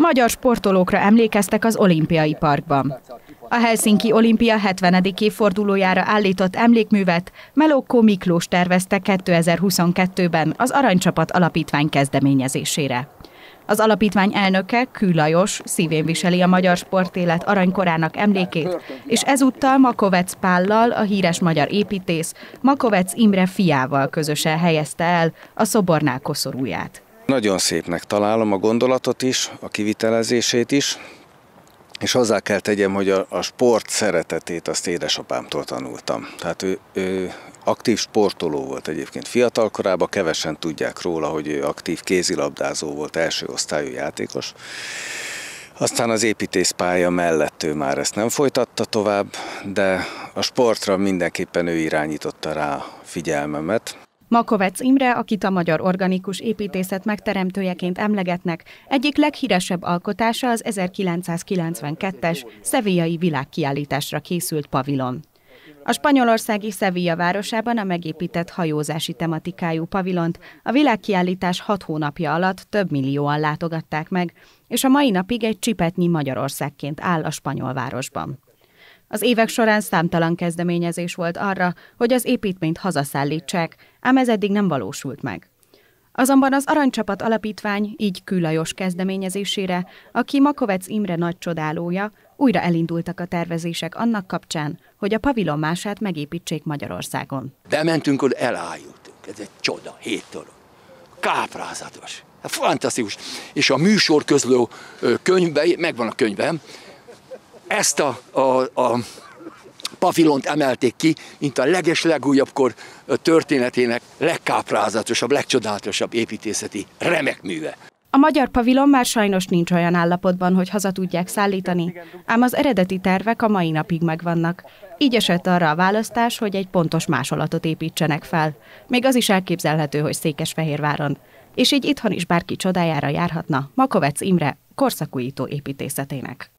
magyar sportolókra emlékeztek az olimpiai parkban. A Helsinki olimpia 70. évfordulójára állított emlékművet Melókó Miklós tervezte 2022-ben az Aranycsapat Alapítvány kezdeményezésére. Az alapítvány elnöke, Kű Lajos, szívén viseli a magyar sportélet aranykorának emlékét, és ezúttal Makovec Pállal, a híres magyar építész, Makovec Imre fiával közösen helyezte el a szobornál koszorúját. Nagyon szépnek találom a gondolatot is, a kivitelezését is, és hozzá kell tegyem, hogy a, a sport szeretetét azt édesapámtól tanultam. Tehát ő, ő aktív sportoló volt egyébként fiatalkorában, kevesen tudják róla, hogy ő aktív kézilabdázó volt, első osztályú játékos. Aztán az építészpálya mellett ő már ezt nem folytatta tovább, de a sportra mindenképpen ő irányította rá figyelmemet. Makovec Imre, akit a magyar organikus építészet megteremtőjeként emlegetnek, egyik leghíresebb alkotása az 1992-es Szevélyai világkiállításra készült pavilon. A spanyolországi Sevilla városában a megépített hajózási tematikájú pavilont a világkiállítás hat hónapja alatt több millióan látogatták meg, és a mai napig egy csipetnyi Magyarországként áll a spanyol városban. Az évek során számtalan kezdeményezés volt arra, hogy az építményt hazaszállítsák, ám ez eddig nem valósult meg. Azonban az Aranycsapat Alapítvány, így külajos kezdeményezésére, aki Makovec Imre nagy csodálója, újra elindultak a tervezések annak kapcsán, hogy a pavilon mását megépítsék Magyarországon. Bementünk, hogy elájultunk. Ez egy csoda, hét dolog. Káprázatos. Fantasztikus. És a műsor közlő könyvben, megvan a könyvem, ezt a, a, a pavilont emelték ki, mint a leges legújabbkor történetének legkáprázatosabb, legcsodálatosabb építészeti remek műve. A magyar pavilon már sajnos nincs olyan állapotban, hogy haza tudják szállítani, ám az eredeti tervek a mai napig megvannak. Így esett arra a választás, hogy egy pontos másolatot építsenek fel. Még az is elképzelhető, hogy Székesfehérváron. És így itthon is bárki csodájára járhatna Makovec Imre korszakújító építészetének.